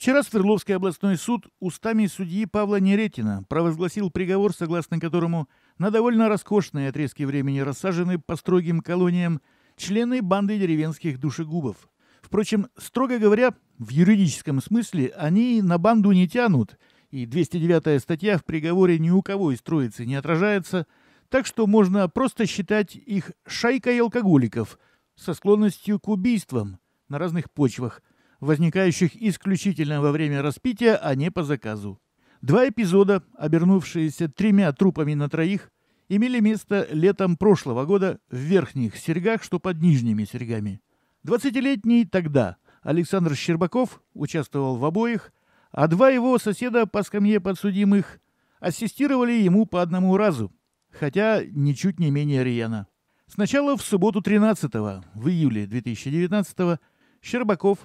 Вчера Свердловский областной суд устами судьи Павла Неретина провозгласил приговор, согласно которому на довольно роскошные отрезки времени рассажены по строгим колониям члены банды деревенских душегубов. Впрочем, строго говоря, в юридическом смысле они на банду не тянут, и 209-я статья в приговоре ни у кого из троицы не отражается, так что можно просто считать их шайкой алкоголиков со склонностью к убийствам на разных почвах – возникающих исключительно во время распития, а не по заказу. Два эпизода, обернувшиеся тремя трупами на троих, имели место летом прошлого года в верхних серьгах, что под нижними серьгами. 20-летний тогда Александр Щербаков участвовал в обоих, а два его соседа по скамье подсудимых ассистировали ему по одному разу, хотя ничуть не менее рьяно. Сначала в субботу 13 в июле 2019 Щербаков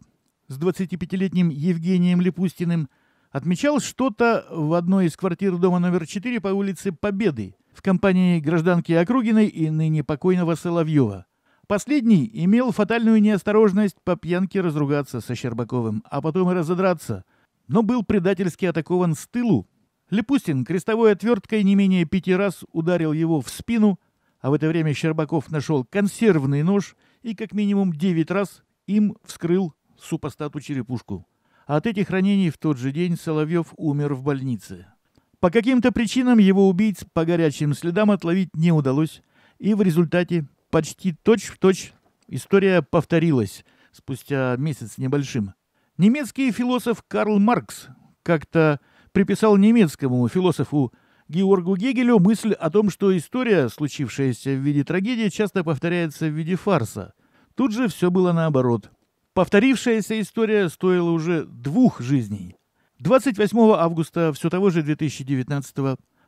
с 25-летним Евгением Липустиным отмечал что-то в одной из квартир дома номер 4 по улице Победы в компании гражданки Округиной и ныне покойного Соловьева. Последний имел фатальную неосторожность по пьянке разругаться со Щербаковым, а потом и разодраться, но был предательски атакован с тылу. Липустин крестовой отверткой не менее пяти раз ударил его в спину, а в это время Щербаков нашел консервный нож и как минимум девять раз им вскрыл супостату черепушку. От этих ранений в тот же день Соловьев умер в больнице. По каким-то причинам его убийц по горячим следам отловить не удалось, и в результате почти точь-в-точь точь история повторилась спустя месяц небольшим. Немецкий философ Карл Маркс как-то приписал немецкому философу Георгу Гегелю мысль о том, что история, случившаяся в виде трагедии, часто повторяется в виде фарса. Тут же все было наоборот. Повторившаяся история стоила уже двух жизней. 28 августа все того же 2019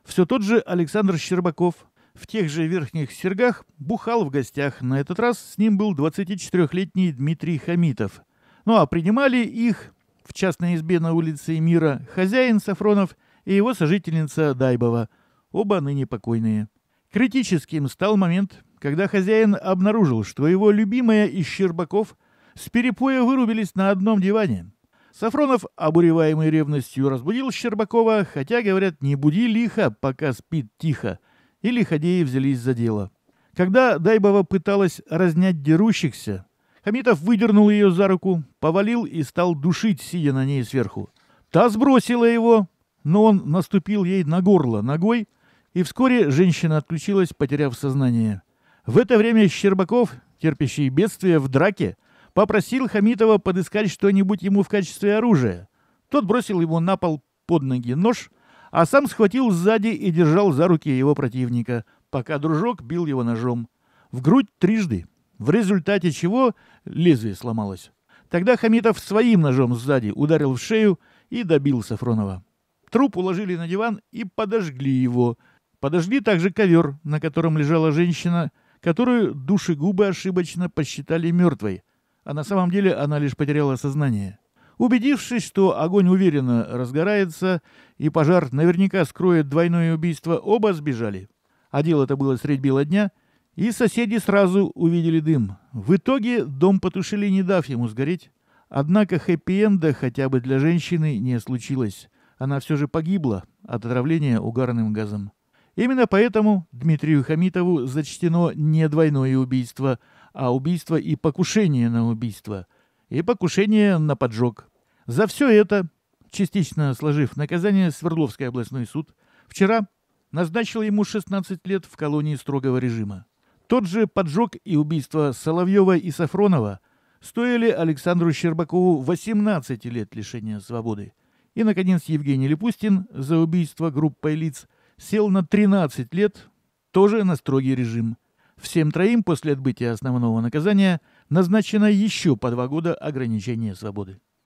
все тот же Александр Щербаков в тех же верхних сергах бухал в гостях. На этот раз с ним был 24-летний Дмитрий Хамитов. Ну а принимали их в частной избе на улице Мира хозяин Сафронов и его сожительница Дайбова, оба ныне покойные. Критическим стал момент, когда хозяин обнаружил, что его любимая из Щербаков – с перепоя вырубились на одном диване. Сафронов, обуреваемый ревностью, разбудил Щербакова, хотя, говорят, не буди лихо, пока спит тихо, и лиходеи взялись за дело. Когда Дайбова пыталась разнять дерущихся, Хамитов выдернул ее за руку, повалил и стал душить, сидя на ней сверху. Та сбросила его, но он наступил ей на горло ногой, и вскоре женщина отключилась, потеряв сознание. В это время Щербаков, терпящий бедствие в драке, попросил Хамитова подыскать что-нибудь ему в качестве оружия. Тот бросил ему на пол под ноги нож, а сам схватил сзади и держал за руки его противника, пока дружок бил его ножом. В грудь трижды, в результате чего лезвие сломалось. Тогда Хамитов своим ножом сзади ударил в шею и добил Сафронова. Труп уложили на диван и подожгли его. Подожгли также ковер, на котором лежала женщина, которую душегубы ошибочно посчитали мертвой, а на самом деле она лишь потеряла сознание. Убедившись, что огонь уверенно разгорается и пожар наверняка скроет двойное убийство, оба сбежали. А дело это было средь бела дня, и соседи сразу увидели дым. В итоге дом потушили, не дав ему сгореть. Однако хэппи-энда хотя бы для женщины не случилось. Она все же погибла от отравления угарным газом. Именно поэтому Дмитрию Хамитову зачтено не двойное убийство – а убийство и покушение на убийство, и покушение на поджог. За все это, частично сложив наказание, Свердловский областной суд вчера назначил ему 16 лет в колонии строгого режима. Тот же поджог и убийство Соловьева и Сафронова стоили Александру Щербакову 18 лет лишения свободы. И, наконец, Евгений Липустин за убийство группой лиц сел на 13 лет, тоже на строгий режим – Всем троим после отбытия основного наказания назначено еще по два года ограничения свободы.